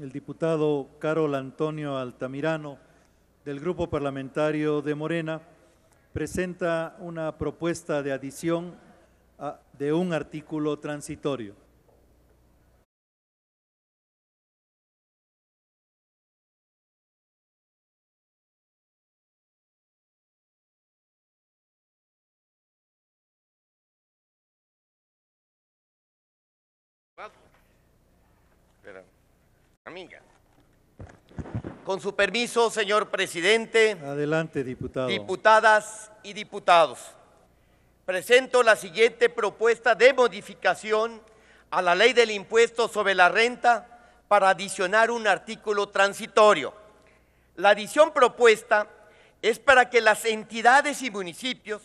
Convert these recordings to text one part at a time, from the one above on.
el diputado Carol Antonio Altamirano del Grupo Parlamentario de Morena presenta una propuesta de adición de un artículo transitorio. Amiga. Con su permiso, señor presidente. Adelante, diputado. Diputadas y diputados. Presento la siguiente propuesta de modificación a la ley del impuesto sobre la renta para adicionar un artículo transitorio. La adición propuesta es para que las entidades y municipios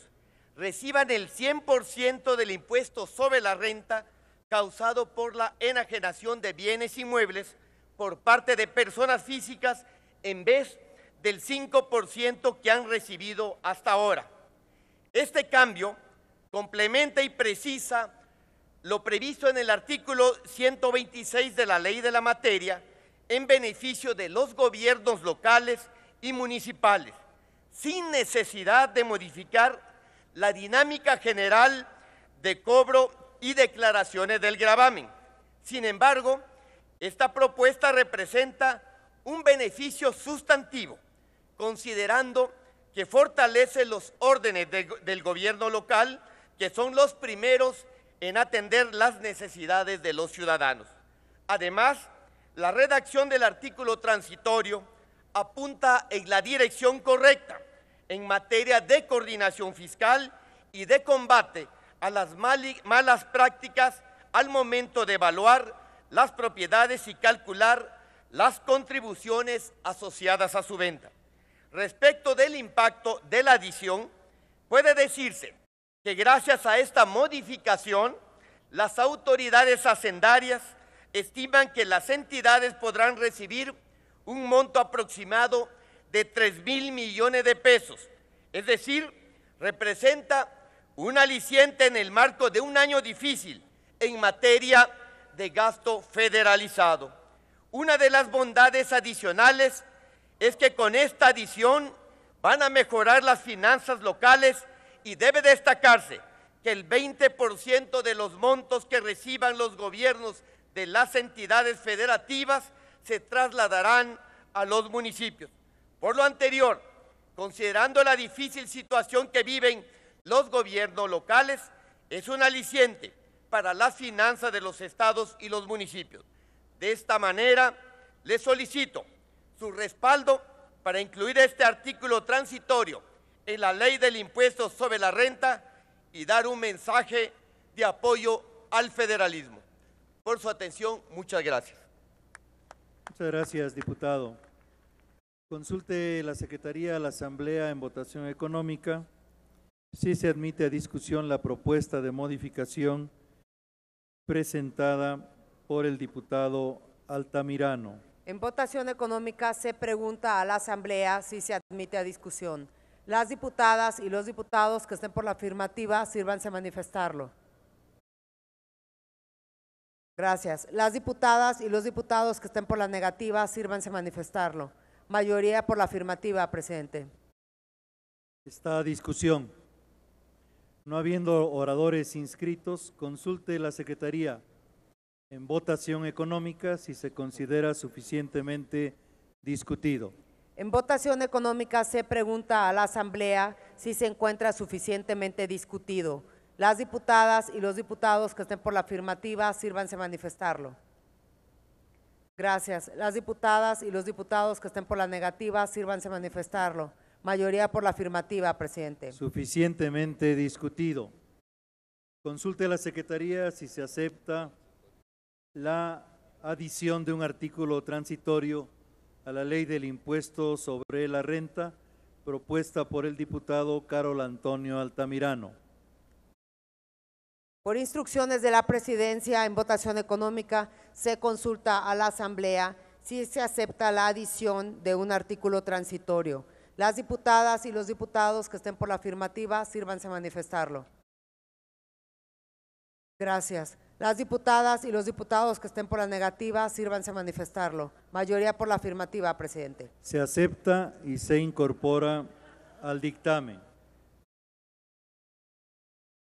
reciban el 100% del impuesto sobre la renta causado por la enajenación de bienes inmuebles por parte de personas físicas en vez del 5% que han recibido hasta ahora. Este cambio complementa y precisa lo previsto en el artículo 126 de la ley de la materia en beneficio de los gobiernos locales y municipales, sin necesidad de modificar la dinámica general de cobro y declaraciones del gravamen. Sin embargo, esta propuesta representa un beneficio sustantivo, considerando que fortalece los órdenes del gobierno local, que son los primeros en atender las necesidades de los ciudadanos. Además, la redacción del artículo transitorio apunta en la dirección correcta en materia de coordinación fiscal y de combate a las malas prácticas al momento de evaluar las propiedades y calcular las contribuciones asociadas a su venta. Respecto del impacto de la adición, puede decirse que gracias a esta modificación, las autoridades hacendarias estiman que las entidades podrán recibir un monto aproximado de 3 mil millones de pesos, es decir, representa un aliciente en el marco de un año difícil en materia de de gasto federalizado. Una de las bondades adicionales es que con esta adición van a mejorar las finanzas locales y debe destacarse que el 20% de los montos que reciban los gobiernos de las entidades federativas se trasladarán a los municipios. Por lo anterior, considerando la difícil situación que viven los gobiernos locales, es un aliciente para la finanza de los estados y los municipios. De esta manera, le solicito su respaldo para incluir este artículo transitorio en la ley del impuesto sobre la renta y dar un mensaje de apoyo al federalismo. Por su atención, muchas gracias. Muchas gracias, diputado. Consulte la Secretaría a la Asamblea en votación económica. Si se admite a discusión la propuesta de modificación presentada por el diputado Altamirano. En votación económica se pregunta a la Asamblea si se admite a discusión. Las diputadas y los diputados que estén por la afirmativa, sírvanse a manifestarlo. Gracias. Las diputadas y los diputados que estén por la negativa, sírvanse a manifestarlo. Mayoría por la afirmativa, presidente. Esta discusión. No habiendo oradores inscritos, consulte la Secretaría en votación económica si se considera suficientemente discutido. En votación económica se pregunta a la Asamblea si se encuentra suficientemente discutido. Las diputadas y los diputados que estén por la afirmativa, sírvanse a manifestarlo. Gracias. Las diputadas y los diputados que estén por la negativa, sírvanse a manifestarlo. Mayoría por la afirmativa, presidente. Suficientemente discutido. Consulte a la Secretaría si se acepta la adición de un artículo transitorio a la ley del impuesto sobre la renta propuesta por el diputado Carol Antonio Altamirano. Por instrucciones de la presidencia en votación económica, se consulta a la Asamblea si se acepta la adición de un artículo transitorio las diputadas y los diputados que estén por la afirmativa, sírvanse a manifestarlo. Gracias. Las diputadas y los diputados que estén por la negativa, sírvanse a manifestarlo. Mayoría por la afirmativa, presidente. Se acepta y se incorpora al dictamen.